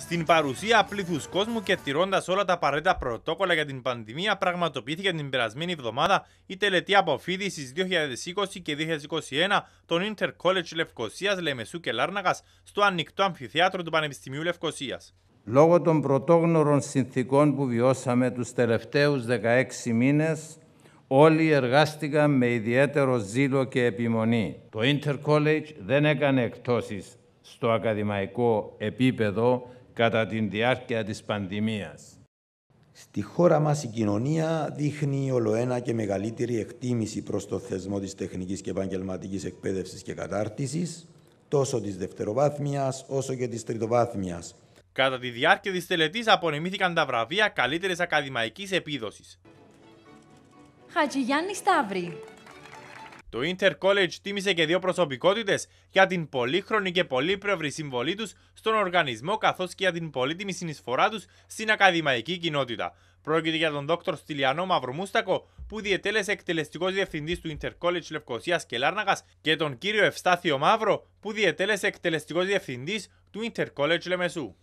Στην παρουσία πλήθους κόσμου και τηρώντας όλα τα απαραίτητα πρωτόκολλα για την πανδημία, πραγματοποιήθηκε την περασμένη εβδομάδα η τελετή αποφύδησης 2020 και 2021 των Intercollege Λευκοσίας Λεμεσού και Λάρναγας στο ανοιχτό αμφιθέατρο του Πανεπιστημίου Λευκοσίας. Λόγω των πρωτόγνωρων συνθήκων που βιώσαμε τους τελευταίους 16 μήνες, όλοι εργάστηκαν με ιδιαίτερο ζήλο και επιμονή. Το Intercollege δεν έκανε εκτόσεις στο ακαδημαϊκό επίπεδο, κατά την διάρκεια της πανδημίας. Στη χώρα μας η κοινωνία δείχνει ολοένα και μεγαλύτερη εκτίμηση προς το θεσμό της τεχνικής και επαγγελματικής εκπαίδευσης και κατάρτισης, τόσο της δευτεροβάθμιας όσο και της τριτοβάθμιας. Κατά τη διάρκεια της τελετής απονεμήθηκαν τα βραβεία καλύτερης ακαδημαϊκής επίδοσης. Χατζηγιάννη Σταύρη το Inter College τίμησε και δύο προσωπικότητες για την πολύχρονη και πολύπλευρη συμβολή τους στον οργανισμό καθώς και για την πολύτιμη συνεισφορά τους στην ακαδημαϊκή κοινότητα. Πρόκειται για τον Δ. Στυλιανό Μαυρομούστακο, που διετέλεσε εκτελεστικός διευθυντής του Inter College Λευκοσίας και Λάρνακας, και τον κύριο Ευστάθιο Μαύρο, που διετέλεσε εκτελεστικός διευθυντής του Inter College Λεμεσού.